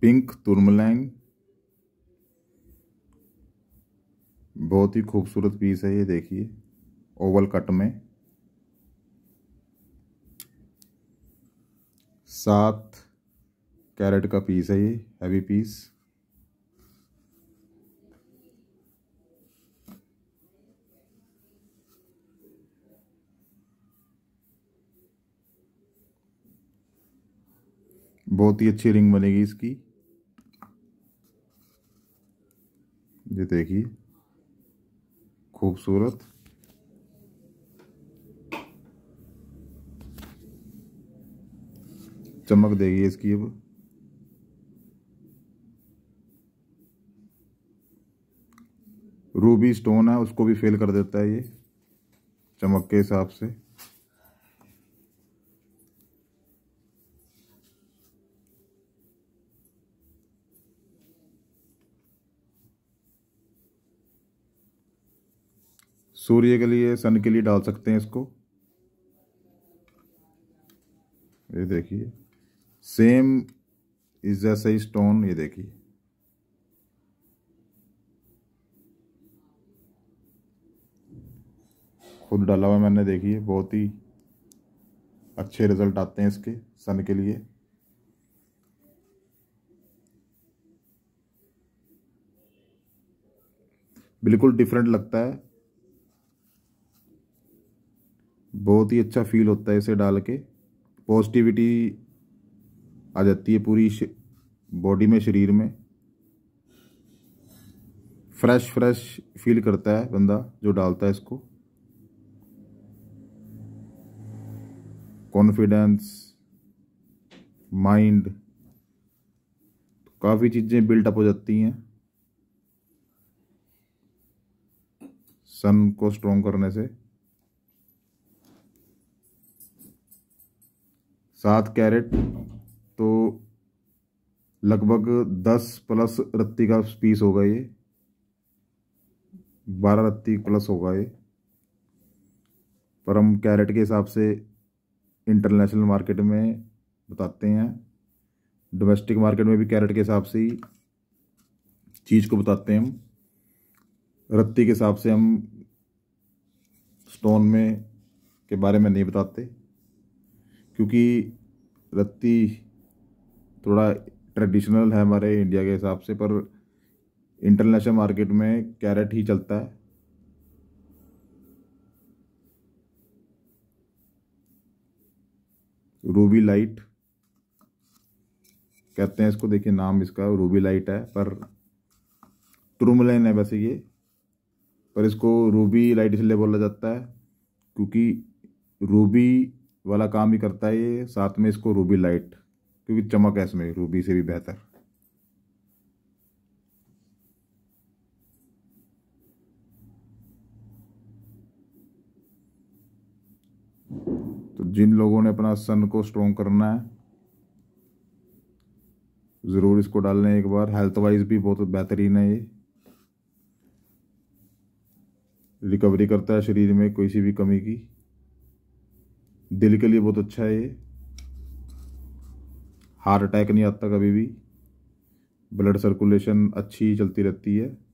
pink तुरमलैंग बहुत ही खूबसूरत piece है ये देखिए ओवल कट में सात कैरेट का पीस है ये हैवी पीस बहुत ही अच्छी रिंग बनेगी इसकी ये देखिए खूबसूरत चमक देगी इसकी अब रूबी स्टोन है उसको भी फेल कर देता है ये चमक के हिसाब से सूर्य के लिए सन के लिए डाल सकते हैं इसको ये देखिए सेम इज द सही स्टोन ये देखिए खुद डाला हुआ मैंने देखिए बहुत ही अच्छे रिजल्ट आते हैं इसके सन के लिए बिल्कुल डिफरेंट लगता है बहुत ही अच्छा फील होता है इसे डाल के पॉजिटिविटी आ जाती है पूरी बॉडी में शरीर में फ्रेश फ्रेश फील करता है बंदा जो डालता है इसको कॉन्फिडेंस माइंड काफ़ी चीज़ें बिल्टअप हो जाती हैं सन को स्ट्रॉन्ग करने से सात कैरेट तो लगभग दस प्लस रत्ती का पीस होगा ये बारह रत्ती प्लस होगा ये पर हम कैरेट के हिसाब से इंटरनेशनल मार्केट में बताते हैं डोमेस्टिक मार्केट में भी कैरेट के हिसाब से ही चीज़ को बताते हैं हम रत्ती के हिसाब से हम स्टोन में के बारे में नहीं बताते क्योंकि रत्ती थोड़ा ट्रेडिशनल है हमारे इंडिया के हिसाब से पर इंटरनेशनल मार्केट में कैरेट ही चलता है रूबी लाइट कहते हैं इसको देखिए नाम इसका रूबी लाइट है पर ट्रूमलाइन है वैसे ये पर इसको रूबी लाइट इसलिए बोला जाता है क्योंकि रूबी वाला काम ही करता है ये साथ में इसको रूबी लाइट क्योंकि चमक है इसमें रूबी से भी बेहतर तो जिन लोगों ने अपना सन को स्ट्रोंग करना है ज़रूर इसको डाल लें एक बार हेल्थ वाइज भी बहुत बेहतरीन है ये रिकवरी करता है शरीर में कोई सी भी कमी की दिल के लिए बहुत अच्छा है ये हार्ट अटैक नहीं आता कभी भी ब्लड सर्कुलेशन अच्छी चलती रहती है